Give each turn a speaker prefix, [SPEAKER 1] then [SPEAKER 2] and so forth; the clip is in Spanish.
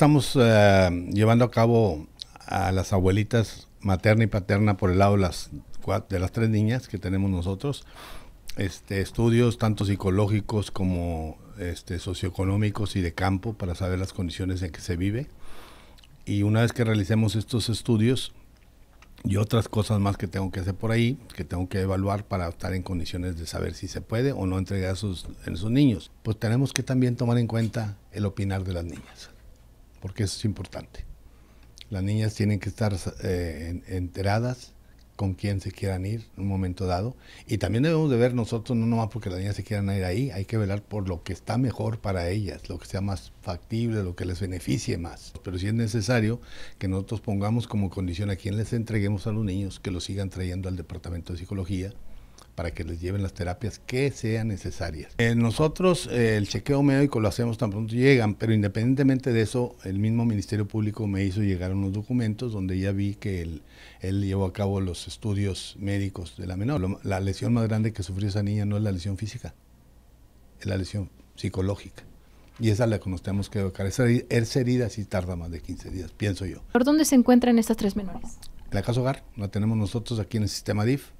[SPEAKER 1] estamos eh, llevando a cabo a las abuelitas materna y paterna por el lado de las, de las tres niñas que tenemos nosotros. Este, estudios tanto psicológicos como este, socioeconómicos y de campo para saber las condiciones en que se vive. Y una vez que realicemos estos estudios y otras cosas más que tengo que hacer por ahí, que tengo que evaluar para estar en condiciones de saber si se puede o no entregar a sus, sus niños, pues tenemos que también tomar en cuenta el opinar de las niñas porque eso es importante. Las niñas tienen que estar eh, enteradas con quién se quieran ir en un momento dado. Y también debemos de ver nosotros, no nomás porque las niñas se quieran ir ahí, hay que velar por lo que está mejor para ellas, lo que sea más factible, lo que les beneficie más. Pero sí es necesario que nosotros pongamos como condición a quien les entreguemos a los niños que los sigan trayendo al departamento de psicología para que les lleven las terapias que sean necesarias. Eh, nosotros eh, el chequeo médico lo hacemos tan pronto llegan, pero independientemente de eso, el mismo Ministerio Público me hizo llegar unos documentos donde ya vi que él, llevó a cabo los estudios médicos de la menor. la lesión más grande que sufrió esa niña no es la lesión física, es la lesión psicológica. Y esa es la que nos tenemos que educar. Esa, esa herida sí tarda más de 15 días, pienso yo. ¿Por dónde se encuentran estas tres menores? En la casa hogar, la tenemos nosotros aquí en el sistema DIF.